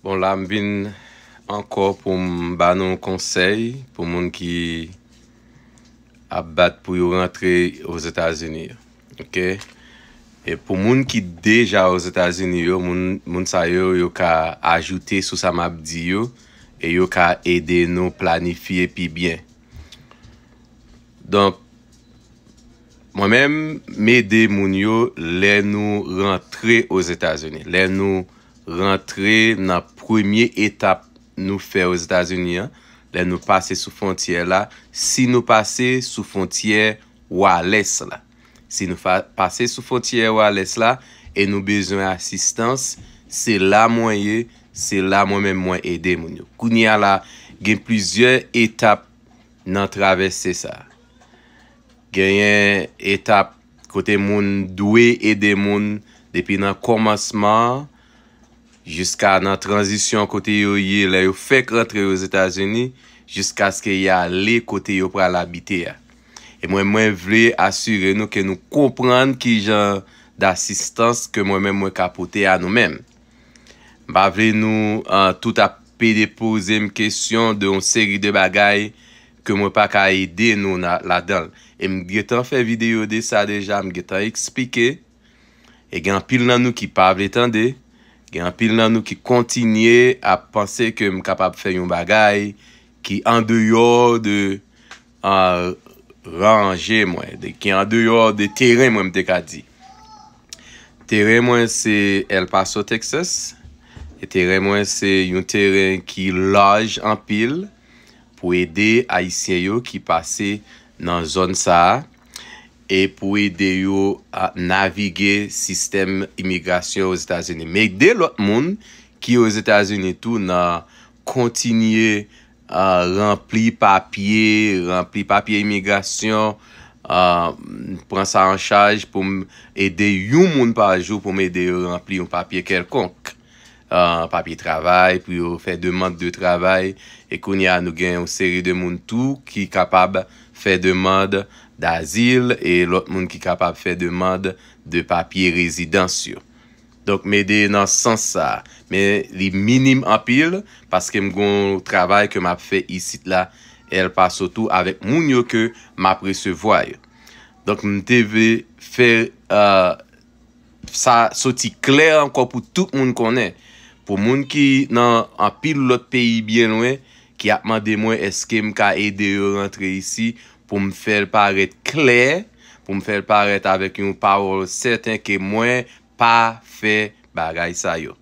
Bon, la m vin ankor pou m ban nou konsey pou moun ki ap bat pou yo rentre yo zetazeni yo. Ok? E pou moun ki deja yo zetazeni yo, moun sa yo yo ka ajoute sou sa map di yo. E yo ka ede nou planifiye pi byen. Donp, mwen men m ede moun yo le nou rentre yo zetazeni yo. rentre nan premye etap nou fe ou Zatazounia la nou pase sou fontyer la si nou pase sou fontyer wales la si nou pase sou fontyer wales la e nou bezwen asistans se la mwen ye, se la mwen mwen mwen ede moun yo kounia la gen plizye etap nan travesse sa gen etap kote moun, dwe ede moun depi nan komansman Jiska nan tranjisyon kote yo ye la yo fek rentre yo zetazeni Jiska skye ya le kote yo pral abite ya E mwen mwen vle asyre nou ke nou kompran ki jan d'assistans ke mwen mwen kapote ya nou men Mwen mwen vle nou tout apede pose m kesyon de on seri de bagay Ke mwen pa ka ide nou la dan E mwen getan fe video de sa deja, mwen getan ekspike E gen pil nan nou ki pavle tende Gen anpil nan nou ki kontinye a panse ke m kapap fe yon bagay ki an deyo de an range mwen. Ki an deyo de teren mwen m deka di. Teren mwen se El Paso, Texas. E teren mwen se yon teren ki laj anpil pou ede a isye yo ki pase nan zon sa a. E pou ede yo navige sistem imigrasyon ou zetazenye. Me de lot moun ki ou zetazenye tou na kontinye rempli papye, rempli papye imigrasyon, pransa an chaj pou m ede yon moun parajou pou m ede yo rempli yon papye kelkonk. papye travay, pou yo fe demande de travay, e kon ya nou gen ou seri de moun tou ki kapab fe demande da zil, e lot moun ki kapab fe demande de papye rezidansyo. Donk mè de nan sans sa, mè li minim apil, paske m goun travay ke m ap fe isit la, el pa sotou avèk moun yo ke m ap resevoye. Donk m te ve fe euh, sa soti kler anko pou tout moun konen, pou moun ki nan apil lout peyi bien wè, ki apman de mwen eske m ka ede yo rentre isi pou m fèl paret kler, pou m fèl paret avèk yon parol sèten ke mwen pa fè bagay sa yo.